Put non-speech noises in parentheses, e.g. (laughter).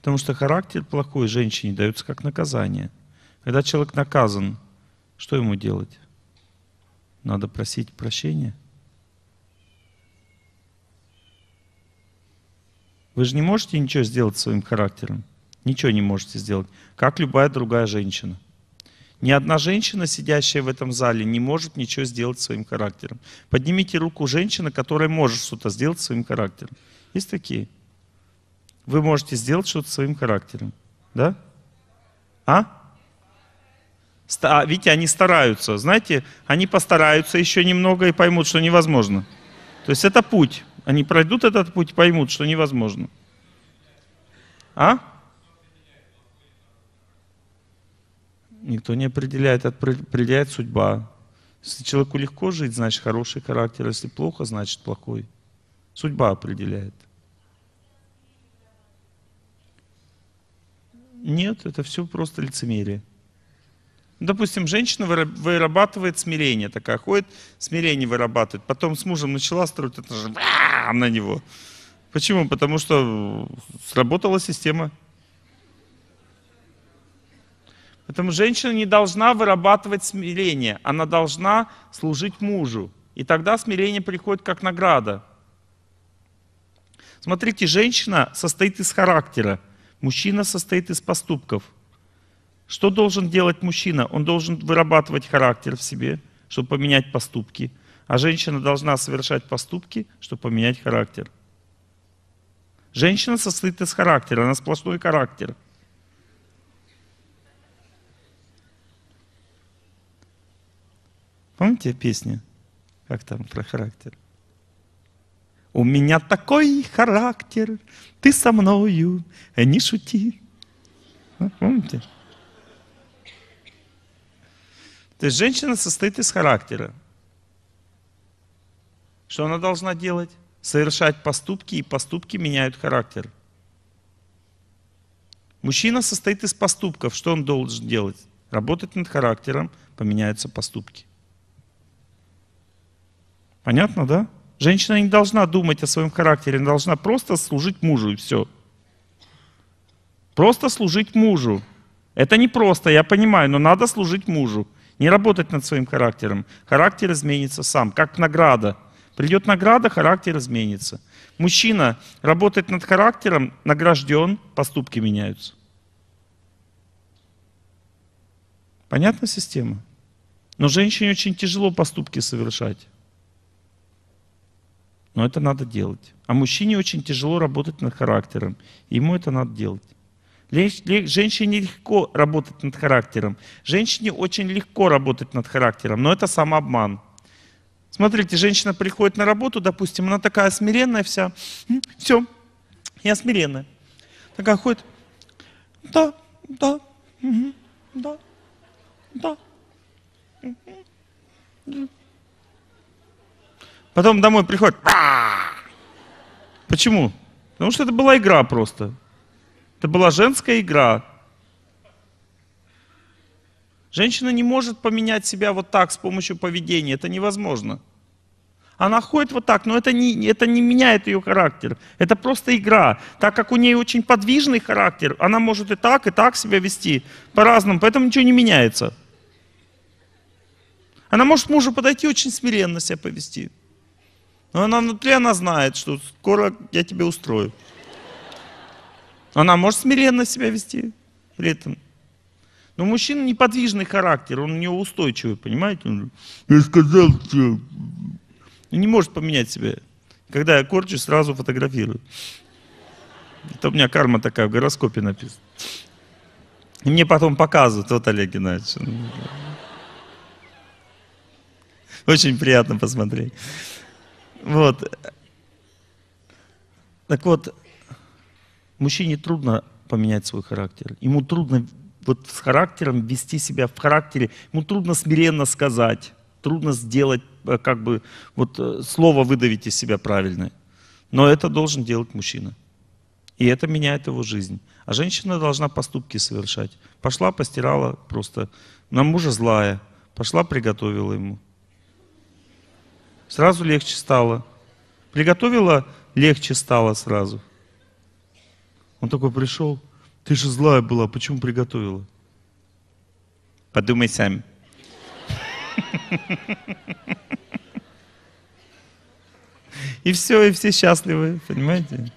Потому что характер плохой женщине дается как наказание. Когда человек наказан, что ему делать? Надо просить прощения. Вы же не можете ничего сделать своим характером. Ничего не можете сделать. Как любая другая женщина. Ни одна женщина, сидящая в этом зале, не может ничего сделать своим характером. Поднимите руку женщины, которая может что-то сделать своим характером. Есть такие? вы можете сделать что-то своим характером. Да? А? а? Видите, они стараются. Знаете, они постараются еще немного и поймут, что невозможно. То есть это путь. Они пройдут этот путь и поймут, что невозможно. А? Никто не определяет, определяет судьба. Если человеку легко жить, значит хороший характер. Если плохо, значит плохой. Судьба определяет. Нет, это все просто лицемерие. Допустим, женщина вырабатывает смирение, такая ходит, смирение вырабатывает. Потом с мужем начала строить, это же а, на него. Почему? Потому что сработала система. Поэтому женщина не должна вырабатывать смирение, она должна служить мужу. И тогда смирение приходит как награда. Смотрите, женщина состоит из характера. Мужчина состоит из поступков. Что должен делать мужчина? Он должен вырабатывать характер в себе, чтобы поменять поступки. А женщина должна совершать поступки, чтобы поменять характер. Женщина состоит из характера, она сплошной характер. Помните песни? Как там про характер? У меня такой характер, ты со мною не шути. Ну, помните? То есть женщина состоит из характера. Что она должна делать? Совершать поступки, и поступки меняют характер. Мужчина состоит из поступков. Что он должен делать? Работать над характером, поменяются поступки. Понятно, да? Женщина не должна думать о своем характере, она должна просто служить мужу и все. Просто служить мужу. Это не просто, я понимаю, но надо служить мужу. Не работать над своим характером. Характер изменится сам, как награда. Придет награда, характер изменится. Мужчина работает над характером, награжден, поступки меняются. Понятна система? Но женщине очень тяжело поступки совершать. Но это надо делать. А мужчине очень тяжело работать над характером. Ему это надо делать. Женщине легко работать над характером. Женщине очень легко работать над характером, но это самообман. Смотрите, женщина приходит на работу, допустим, она такая смиренная вся. Все, я смиренная. Такая ходит. Да, да, угу, да, да. Угу. Потом домой приходит. Почему? Потому что это была игра просто. Это была женская игра. Женщина не может поменять себя вот так с помощью поведения. Это невозможно. Она ходит вот так, но это не, это не меняет ее характер. Это просто игра. Так как у нее очень подвижный характер, она может и так, и так себя вести по-разному, поэтому ничего не меняется. Она может мужу подойти очень смиренно себя повести. Но она внутри, она знает, что скоро я тебе устрою. Она может смиренно себя вести при этом. Но мужчина неподвижный характер, он у него устойчивый, понимаете? Он, я сказал тебе. Не может поменять себя. Когда я корчу, сразу фотографирую. Это у меня карма такая в гороскопе написано, И мне потом показывают, вот Олег Геннадьевич. Очень приятно посмотреть. Вот. Так вот, мужчине трудно поменять свой характер. Ему трудно вот с характером вести себя в характере. Ему трудно смиренно сказать, трудно сделать, э, как бы, вот э, слово выдавить из себя правильное. Но это должен делать мужчина. И это меняет его жизнь. А женщина должна поступки совершать. Пошла, постирала просто. На мужа злая. Пошла, приготовила ему сразу легче стало. Приготовила, легче стало сразу. Он такой пришел, ты же злая была, почему приготовила? Подумай сами. (laughs) И все, и все счастливы, понимаете?